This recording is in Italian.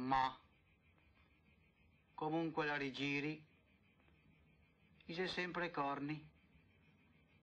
ma comunque la rigiri, sei sempre corni.